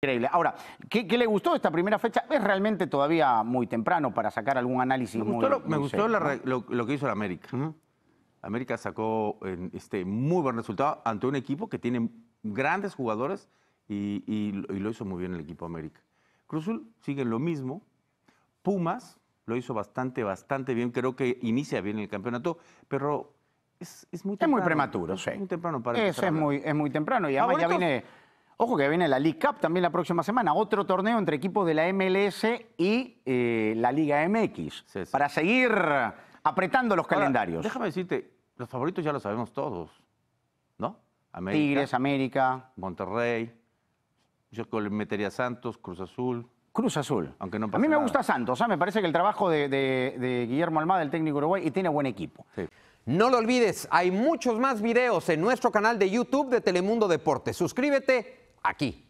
Increíble. Ahora, ¿qué, le gustó esta primera fecha? Es realmente todavía muy temprano para sacar algún análisis. Me gustó, lo, que hizo la América. América sacó este, muy buen resultado ante un equipo que tiene grandes jugadores y, lo hizo muy bien el equipo América. Cruzul sigue lo mismo. Pumas lo hizo bastante, bastante bien. Creo que inicia bien el campeonato, pero es, muy temprano. Es muy prematuro, sí. es Muy temprano para Eso es muy, es muy temprano y ahora ya viene Ojo que viene la League Cup también la próxima semana, otro torneo entre equipos de la MLS y eh, la Liga MX, para seguir apretando los calendarios. Déjame decirte, los favoritos ya lo sabemos todos, ¿no? Tigres, América. Monterrey. Yo metería Santos, Cruz Azul. Cruz Azul. Aunque no A mí me gusta Santos, ¿ah? me parece que el trabajo de, Guillermo Almada, el técnico uruguay, y tiene buen equipo. No lo olvides, hay muchos más videos en nuestro canal de YouTube de Telemundo Deportes. Suscríbete aquí.